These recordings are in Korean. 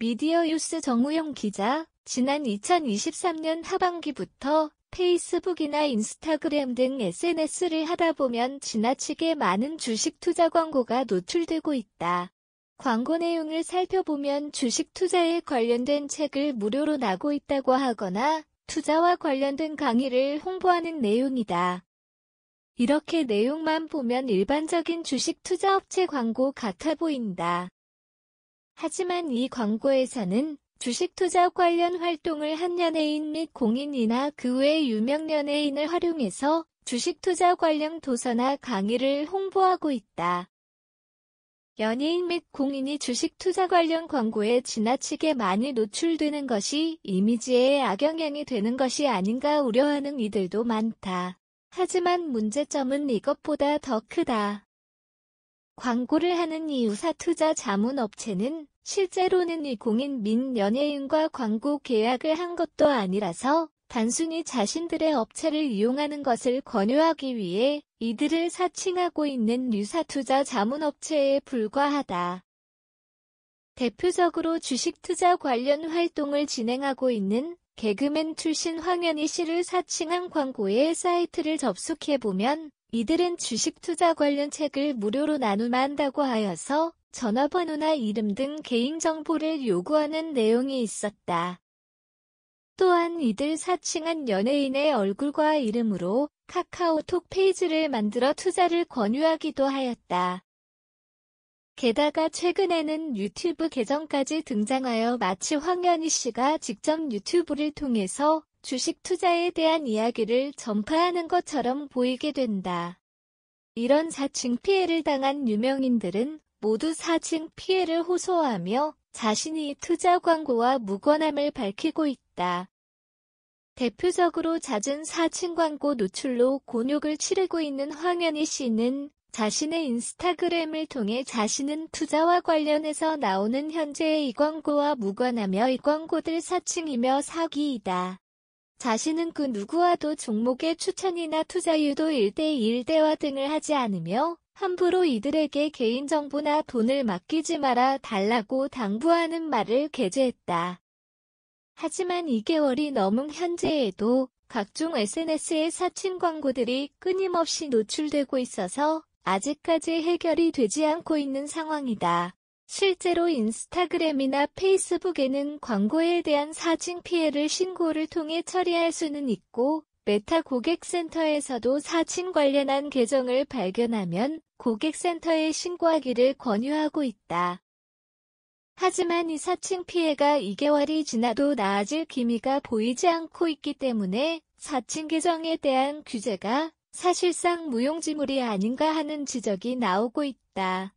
미디어뉴스 정우영 기자, 지난 2023년 하반기부터 페이스북이나 인스타그램 등 SNS를 하다 보면 지나치게 많은 주식 투자 광고가 노출되고 있다. 광고 내용을 살펴보면 주식 투자에 관련된 책을 무료로 나고 있다고 하거나 투자와 관련된 강의를 홍보하는 내용이다. 이렇게 내용만 보면 일반적인 주식 투자 업체 광고 같아 보인다. 하지만 이 광고에서는 주식 투자 관련 활동을 한 연예인 및 공인이나 그 외 유명 연예인을 활용해서 주식 투자 관련 도서나 강의를 홍보하고 있다. 연예인 및 공인이 주식 투자 관련 광고에 지나치게 많이 노출되는 것이 이미지에 악영향이 되는 것이 아닌가 우려하는 이들도 많다. 하지만 문제점은 이것보다 더 크다. 광고를 하는 이유사 투자 자문업체는 실제로는 이공인민 연예인과 광고 계약을 한 것도 아니라서 단순히 자신들의 업체를 이용하는 것을 권유하기 위해 이들을 사칭하고 있는 유사 투자 자문업체에 불과하다. 대표적으로 주식 투자 관련 활동을 진행하고 있는 개그맨 출신 황현희 씨를 사칭한 광고의 사이트를 접속해보면 이들은 주식 투자 관련 책을 무료로 나눔 한다고 하여서 전화번호나 이름 등 개인정보를 요구하는 내용이 있었다. 또한 이들 사칭한 연예인의 얼굴과 이름으로 카카오톡 페이지를 만들어 투자를 권유하기도 하였다. 게다가 최근에는 유튜브 계정까지 등장하여 마치 황현희 씨가 직접 유튜브를 통해서 주식 투자에 대한 이야기를 전파하는 것처럼 보이게 된다. 이런 4층 피해를 당한 유명인들은 모두 4층 피해를 호소하며 자신이 투자 광고와 무관함을 밝히고 있다. 대표적으로 잦은 4층 광고 노출로 곤욕을 치르고 있는 황현희 씨는 자신의 인스타그램을 통해 자신은 투자와 관련해서 나오는 현재의 이 광고와 무관하며 이 광고들 4층이며 사기이다. 자신은 그 누구와도 종목의 추천이나 투자 유도 1대1 대화 등을 하지 않으며 함부로 이들에게 개인정보나 돈을 맡기지 마라 달라고 당부하는 말을 게재했다. 하지만 2개월이 넘은 현재에도 각종 SNS의 사칭 광고들이 끊임없이 노출되고 있어서 아직까지 해결이 되지 않고 있는 상황이다. 실제로 인스타그램이나 페이스북에는 광고에 대한 사칭 피해를 신고를 통해 처리할 수는 있고 메타 고객센터에서도 사칭 관련한 계정을 발견하면 고객센터에 신고하기를 권유하고 있다. 하지만 이 사칭 피해가 2개월이 지나도 나아질 기미가 보이지 않고 있기 때문에 사칭 계정에 대한 규제가 사실상 무용지물이 아닌가 하는 지적이 나오고 있다.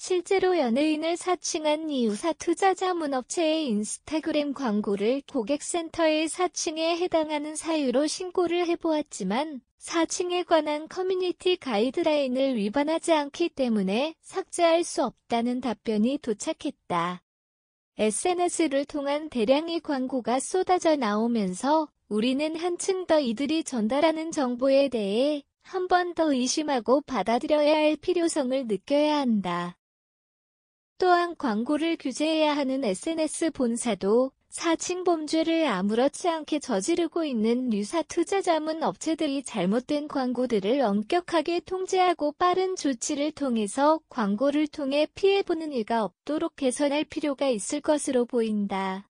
실제로 연예인을 사칭한 이유사 투자자 문업체의 인스타그램 광고를 고객센터의 사칭에 해당하는 사유로 신고를 해보았지만 사칭에 관한 커뮤니티 가이드라인을 위반하지 않기 때문에 삭제할 수 없다는 답변이 도착했다. SNS를 통한 대량의 광고가 쏟아져 나오면서 우리는 한층 더 이들이 전달하는 정보에 대해 한 번 더 의심하고 받아들여야 할 필요성을 느껴야 한다. 또한 광고를 규제해야 하는 SNS 본사도 사칭 범죄를 아무렇지 않게 저지르고 있는 유사 투자 자문 업체들이 잘못된 광고들을 엄격하게 통제하고 빠른 조치를 통해서 광고를 통해 피해보는 이가 없도록 개선할 필요가 있을 것으로 보인다.